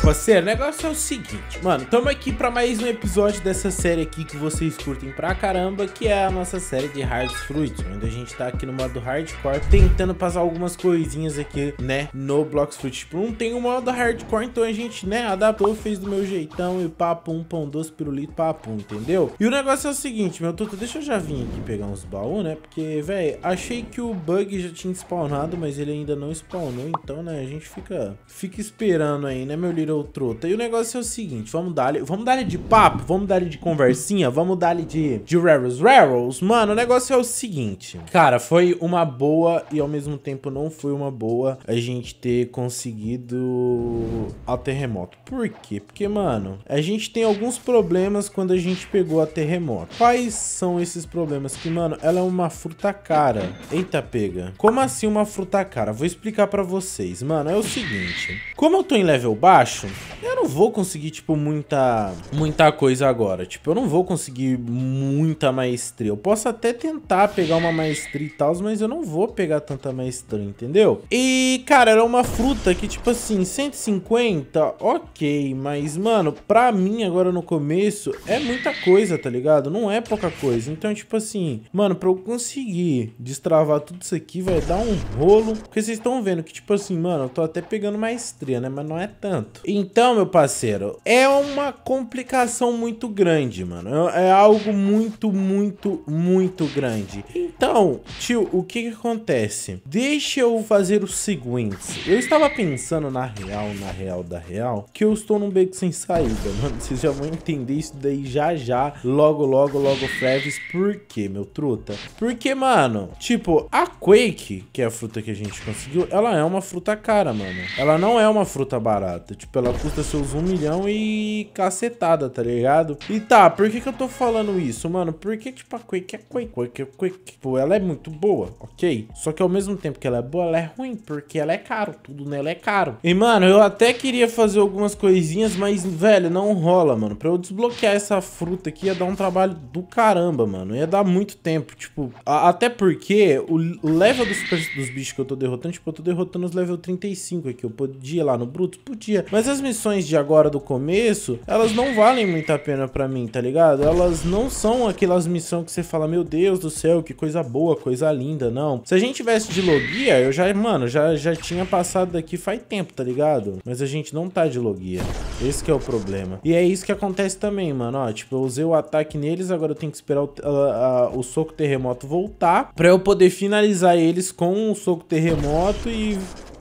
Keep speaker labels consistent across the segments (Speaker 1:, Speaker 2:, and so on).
Speaker 1: parceiro, o negócio é o seguinte, mano. Tamo aqui pra mais um episódio dessa série aqui que vocês curtem pra caramba, que é a nossa série de Hard Fruits, onde a gente tá aqui no modo Hardcore, tentando passar algumas coisinhas aqui, né, no Blocks Fruit. Tipo, não tem o modo Hardcore, então a gente, né, adaptou, fez do meu jeitão e papum, pão doce, pirulito, papum, entendeu? E o negócio é o seguinte, meu tuto, deixa eu já vir aqui pegar uns baús, né, porque, velho, achei que o bug já tinha spawnado, mas ele ainda não spawnou, então, né, a gente fica, fica esperando aí, né, meu little trota. E o negócio é o seguinte, vamos dar vamos dar de papo, vamos dar de conversinha, vamos dar de, de Raros Raros. Mano, o negócio é o seguinte, cara, foi uma boa e ao mesmo tempo não foi uma boa a gente ter conseguido a terremoto. Por quê? Porque, mano, a gente tem alguns problemas quando a gente pegou a terremoto. Quais são esses problemas? Que, mano, ela é uma fruta cara. Eita, pega. Como assim uma fruta cara? Vou explicar pra vocês. Mano, é o seguinte. Como eu tô em level baixo, acho, eu não vou conseguir, tipo, muita, muita coisa agora. Tipo, eu não vou conseguir muita maestria. Eu posso até tentar pegar uma maestria e tal, mas eu não vou pegar tanta maestria, entendeu? E, cara, era uma fruta que, tipo assim, 150, ok. Mas, mano, pra mim, agora no começo, é muita coisa, tá ligado? Não é pouca coisa. Então, tipo assim, mano, pra eu conseguir destravar tudo isso aqui, vai dar um rolo. Porque vocês estão vendo que, tipo assim, mano, eu tô até pegando maestria, né? Mas não é tanto. Então, meu parceiro, é uma complicação muito grande, mano. É, é algo muito, muito, muito grande. Então, tio, o que, que acontece? Deixa eu fazer o seguinte. Eu estava pensando na real, na real, da real, que eu estou num beco sem saída, mano. Vocês já vão entender isso daí já já, logo, logo, logo, Freves. Por quê, meu truta? Porque, mano, tipo, a Quake, que é a fruta que a gente conseguiu, ela é uma fruta cara, mano. Ela não é uma fruta barata. Tipo, ela custa seus 1 milhão e cacetada, tá ligado? E tá, por que que eu tô falando isso, mano? Porque, tipo, a Quake é Quake, Quake é Quake. Pô, tipo, ela é muito boa, ok? Só que ao mesmo tempo que ela é boa, ela é ruim, porque ela é caro, tudo nela é caro. E, mano, eu até queria fazer algumas coisinhas, mas, velho, não rola, mano. Pra eu desbloquear essa fruta aqui ia dar um trabalho do caramba, mano. Ia dar muito tempo, tipo... A, até porque o, o level dos, dos bichos que eu tô derrotando, tipo, eu tô derrotando os level 35 aqui. Eu podia ir lá no Bruto? Podia. Mas essas missões de agora do começo, elas não valem muito a pena pra mim, tá ligado? Elas não são aquelas missões que você fala, meu Deus do céu, que coisa boa, coisa linda, não. Se a gente tivesse de logia, eu já, mano, já, já tinha passado daqui faz tempo, tá ligado? Mas a gente não tá de logia. Esse que é o problema. E é isso que acontece também, mano, ó. Tipo, eu usei o ataque neles, agora eu tenho que esperar o, a, a, o soco terremoto voltar pra eu poder finalizar eles com o soco terremoto e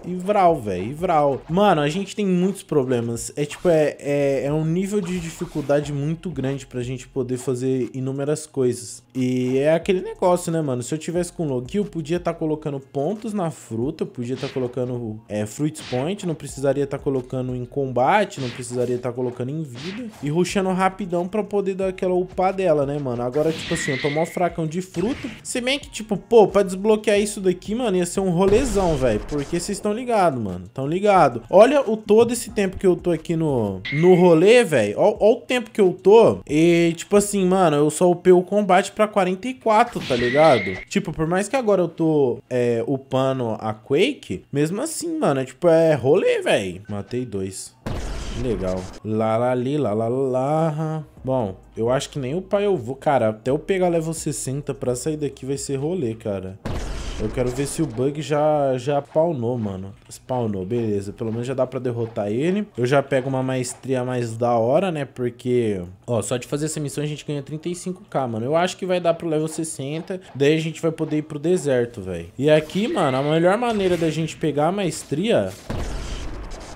Speaker 1: e vral, velho, e vral. Mano, a gente tem muitos problemas. É tipo, é, é, é um nível de dificuldade muito grande pra gente poder fazer inúmeras coisas. E é aquele negócio, né, mano? Se eu tivesse com Loki, eu podia estar tá colocando pontos na fruta, eu podia estar tá colocando é, Fruits Point, não precisaria estar tá colocando em combate, não precisaria estar tá colocando em vida. E ruxando rapidão pra poder dar aquela upar dela, né, mano? Agora, tipo assim, eu tô mó fracão de fruta. Se bem que, tipo, pô, pra desbloquear isso daqui, mano, ia ser um rolezão, velho. Porque vocês estão ligado, mano. Tão ligado. Olha o todo esse tempo que eu tô aqui no, no rolê, velho. Ó, ó, o tempo que eu tô. E, tipo assim, mano, eu só upei o combate pra 44, tá ligado? Tipo, por mais que agora eu tô é, upando a Quake, mesmo assim, mano, é tipo, é rolê, velho. Matei dois. Legal. Lá, lá, ali, lá, lá, lá. Bom, eu acho que nem o pai eu vou. Cara, até eu pegar level 60 pra sair daqui vai ser rolê, cara. Eu quero ver se o bug já, já spawnou, mano. Spawnou, beleza. Pelo menos já dá pra derrotar ele. Eu já pego uma maestria mais da hora, né? Porque, ó, só de fazer essa missão a gente ganha 35k, mano. Eu acho que vai dar pro level 60. Daí a gente vai poder ir pro deserto, velho. E aqui, mano, a melhor maneira da gente pegar a maestria...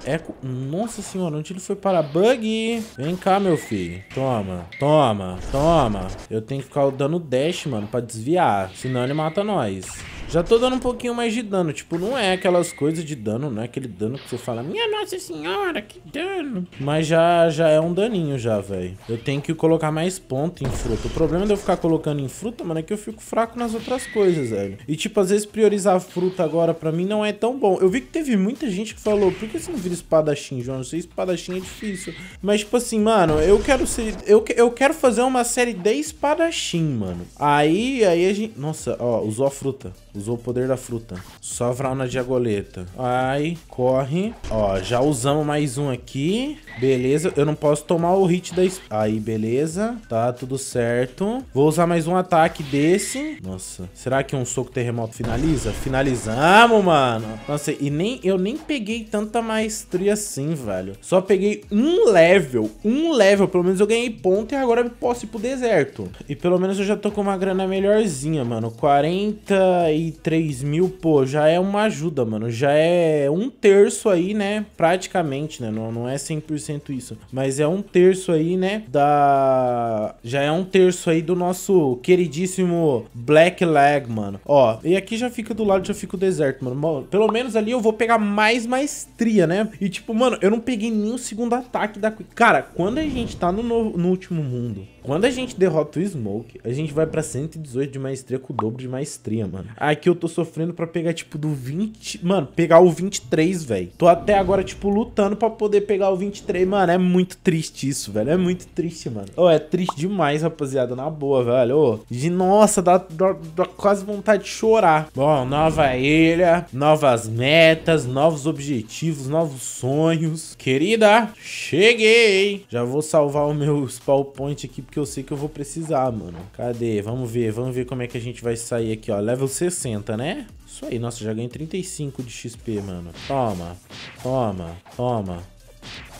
Speaker 1: é, Nossa senhora, onde ele foi parar? Bug! Vem cá, meu filho. Toma, toma, toma. Eu tenho que ficar dando dash, mano, pra desviar. Senão ele mata nós. Já tô dando um pouquinho mais de dano. Tipo, não é aquelas coisas de dano, não é aquele dano que você fala, minha nossa senhora, que dano. Mas já, já é um daninho já, velho. Eu tenho que colocar mais ponto em fruta. O problema de eu ficar colocando em fruta, mano, é que eu fico fraco nas outras coisas, velho. E, tipo, às vezes priorizar fruta agora pra mim não é tão bom. Eu vi que teve muita gente que falou, por que você não vira espadachim, João? Não sei, é espadachim é difícil. Mas, tipo assim, mano, eu quero ser... Eu, eu quero fazer uma série de espadachim, mano. Aí, aí a gente... Nossa, ó, usou a fruta. Usou Usou o poder da fruta. Sovral na diagoleta. Ai, corre. Ó, já usamos mais um aqui. Beleza, eu não posso tomar o hit da... Aí, beleza. Tá tudo certo. Vou usar mais um ataque desse. Nossa, será que um soco terremoto finaliza? Finalizamos, mano. Nossa, e nem eu nem peguei tanta maestria assim, velho. Só peguei um level. Um level. Pelo menos eu ganhei ponto e agora eu posso ir pro deserto. E pelo menos eu já tô com uma grana melhorzinha, mano. 40 e 3 mil, pô, já é uma ajuda, mano. Já é um terço aí, né? Praticamente, né? Não, não é 100% isso. Mas é um terço aí, né? Da... Já é um terço aí do nosso queridíssimo Black Lag, mano. Ó, e aqui já fica do lado, já fica o deserto, mano. Pelo menos ali eu vou pegar mais maestria, né? E tipo, mano, eu não peguei nem o segundo ataque da... Cara, quando a gente tá no, no último mundo, quando a gente derrota o Smoke, a gente vai pra 118 de maestria com o dobro de maestria, mano. A Aqui eu tô sofrendo pra pegar, tipo, do 20... Mano, pegar o 23, velho. Tô até agora, tipo, lutando pra poder pegar o 23. Mano, é muito triste isso, velho. É muito triste, mano. Oh, é triste demais, rapaziada. Na boa, velho. Oh, de, nossa, dá, dá, dá quase vontade de chorar. Bom, nova ilha, novas metas, novos objetivos, novos sonhos. Querida, cheguei! Já vou salvar o meu spawn point aqui, porque eu sei que eu vou precisar, mano. Cadê? Vamos ver, vamos ver como é que a gente vai sair aqui, ó. Level 60. 60, né? Isso aí, nossa, já ganhei 35 de XP, mano. Toma, toma, toma,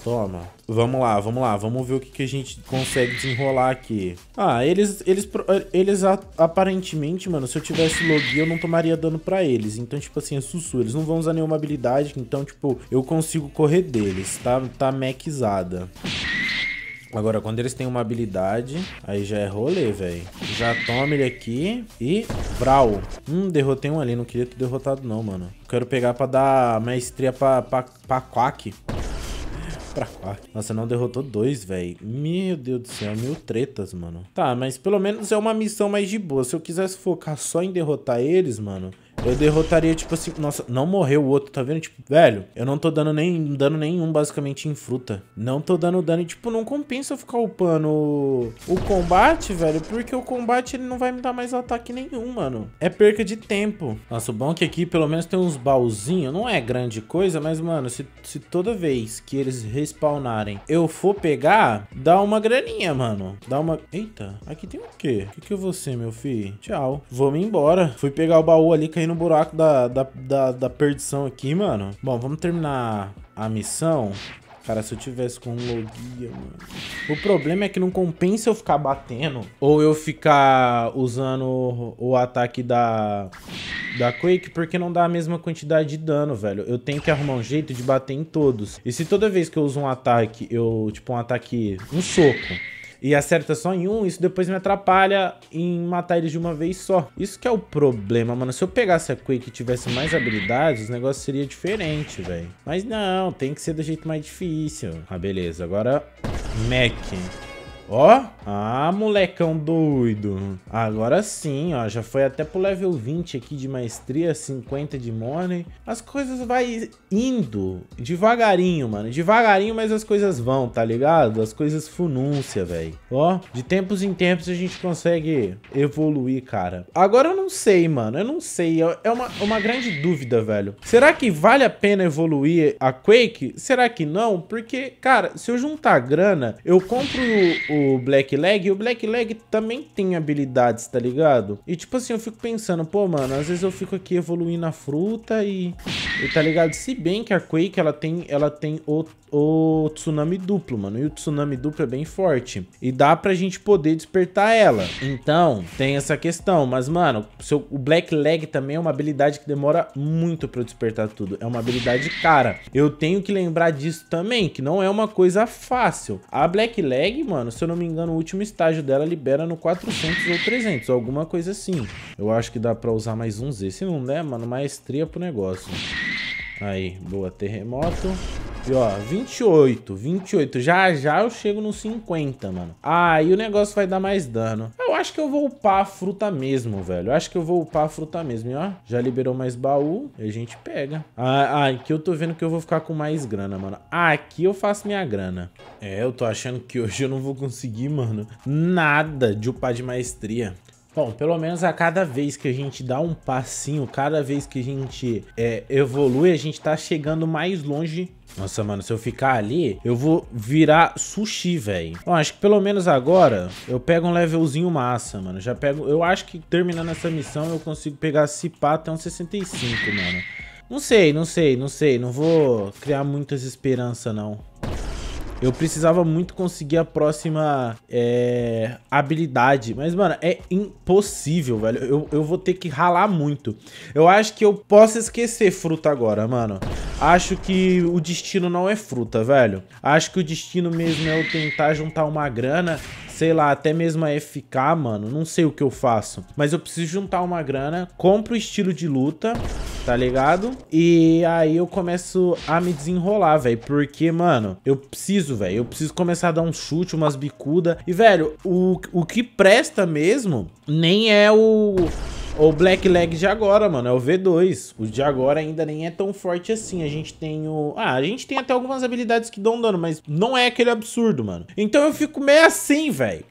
Speaker 1: toma. Vamos lá, vamos lá, vamos ver o que, que a gente consegue desenrolar aqui. Ah, eles, eles, eles aparentemente, mano, se eu tivesse login eu não tomaria dano pra eles. Então, tipo assim, é sussu, eles não vão usar nenhuma habilidade, então, tipo, eu consigo correr deles, tá? Tá mechizada. Agora, quando eles têm uma habilidade, aí já é rolê, velho. Já toma ele aqui e... Brau. Hum, derrotei um ali. Não queria ter derrotado, não, mano. Quero pegar pra dar maestria pra, pra, pra Quack. pra Quack. Nossa, não derrotou dois, velho. Meu Deus do céu. Mil tretas, mano. Tá, mas pelo menos é uma missão mais de boa. Se eu quisesse focar só em derrotar eles, mano... Eu derrotaria, tipo assim. Nossa, não morreu o outro, tá vendo? Tipo, velho, eu não tô dando nem dano nenhum, basicamente, em fruta. Não tô dando dano e, tipo, não compensa ficar upando o, o combate, velho. Porque o combate ele não vai me dar mais ataque nenhum, mano. É perca de tempo. Nossa, o bom é que aqui pelo menos tem uns baúzinhos. Não é grande coisa, mas, mano, se, se toda vez que eles respawnarem eu for pegar, dá uma graninha, mano. Dá uma. Eita, aqui tem o quê? O que, que eu vou ser, meu filho? Tchau. Vou me embora. Fui pegar o baú ali, caindo no buraco da, da, da, da perdição aqui, mano. Bom, vamos terminar a missão. Cara, se eu tivesse com um logia, mano. O problema é que não compensa eu ficar batendo ou eu ficar usando o, o ataque da, da Quake porque não dá a mesma quantidade de dano, velho. Eu tenho que arrumar um jeito de bater em todos. E se toda vez que eu uso um ataque, eu, tipo, um ataque, um soco, e acerta só em um, isso depois me atrapalha em matar eles de uma vez só. Isso que é o problema, mano. Se eu pegasse a Quake e tivesse mais habilidades, o negócio seria diferente, velho. Mas não, tem que ser do jeito mais difícil. Ah, beleza. Agora, Mac. Ó. Ah, molecão doido. Agora sim, ó. Já foi até pro level 20 aqui de maestria, 50 de morning. As coisas vai indo devagarinho, mano. Devagarinho, mas as coisas vão, tá ligado? As coisas funúncia, velho. Ó, de tempos em tempos a gente consegue evoluir, cara. Agora eu não sei, mano. Eu não sei. É, é uma, uma grande dúvida, velho. Será que vale a pena evoluir a Quake? Será que não? Porque, cara, se eu juntar grana, eu compro o o Black Leg, e o Black Leg também tem habilidades, tá ligado? E tipo assim, eu fico pensando, pô, mano, às vezes eu fico aqui evoluindo a fruta e, e tá ligado? Se bem que a Quake, ela tem, ela tem o, o tsunami duplo, mano, e o tsunami duplo é bem forte. E dá pra gente poder despertar ela. Então, tem essa questão, mas, mano, seu, o Black Leg também é uma habilidade que demora muito pra eu despertar tudo. É uma habilidade cara. Eu tenho que lembrar disso também, que não é uma coisa fácil. A Black Leg, mano, se se eu não me engano, o último estágio dela libera no 400 ou 300, alguma coisa assim. Eu acho que dá pra usar mais um Z. Se não der, mano, maestria pro negócio. Aí, boa, terremoto. E ó, 28, 28. Já já eu chego no 50, mano. Aí ah, o negócio vai dar mais dano acho que eu vou upar a fruta mesmo, velho. Eu acho que eu vou upar a fruta mesmo. E, ó, já liberou mais baú e a gente pega. Ah, ah, aqui eu tô vendo que eu vou ficar com mais grana, mano. Ah, aqui eu faço minha grana. É, eu tô achando que hoje eu não vou conseguir, mano, nada de upar de maestria. Bom, pelo menos a cada vez que a gente dá um passinho, cada vez que a gente é, evolui, a gente tá chegando mais longe nossa, mano, se eu ficar ali, eu vou virar sushi, velho. Bom, acho que pelo menos agora eu pego um levelzinho massa, mano. Já pego... Eu acho que terminando essa missão eu consigo pegar esse pá até um 65, mano. Não sei, não sei, não sei. Não vou criar muitas esperanças, não. Eu precisava muito conseguir a próxima é, habilidade. Mas, mano, é impossível, velho. Eu, eu vou ter que ralar muito. Eu acho que eu posso esquecer fruta agora, mano. Acho que o destino não é fruta, velho. Acho que o destino mesmo é eu tentar juntar uma grana sei lá, até mesmo a FK, mano, não sei o que eu faço. Mas eu preciso juntar uma grana, compro o estilo de luta, tá ligado? E aí eu começo a me desenrolar, velho, porque, mano, eu preciso, velho, eu preciso começar a dar um chute, umas bicuda. E, velho, o, o que presta mesmo nem é o... O Black Leg de agora, mano, é o V2. O de agora ainda nem é tão forte assim. A gente tem o... Ah, a gente tem até algumas habilidades que dão dano, mas não é aquele absurdo, mano. Então eu fico meio assim, velho.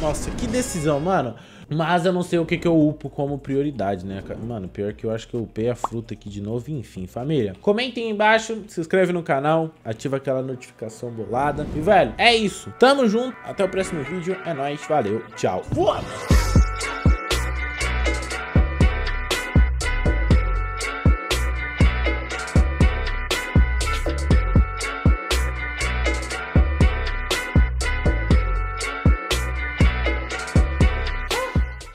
Speaker 1: Nossa, que decisão, mano. Mas eu não sei o que, que eu upo como prioridade, né, cara? Mano, pior que eu acho que eu upei a fruta aqui de novo. Enfim, família. Comentem aí embaixo, se inscreve no canal, ativa aquela notificação bolada. E, velho, é isso. Tamo junto. Até o próximo vídeo. É nóis. Valeu. Tchau. Fua!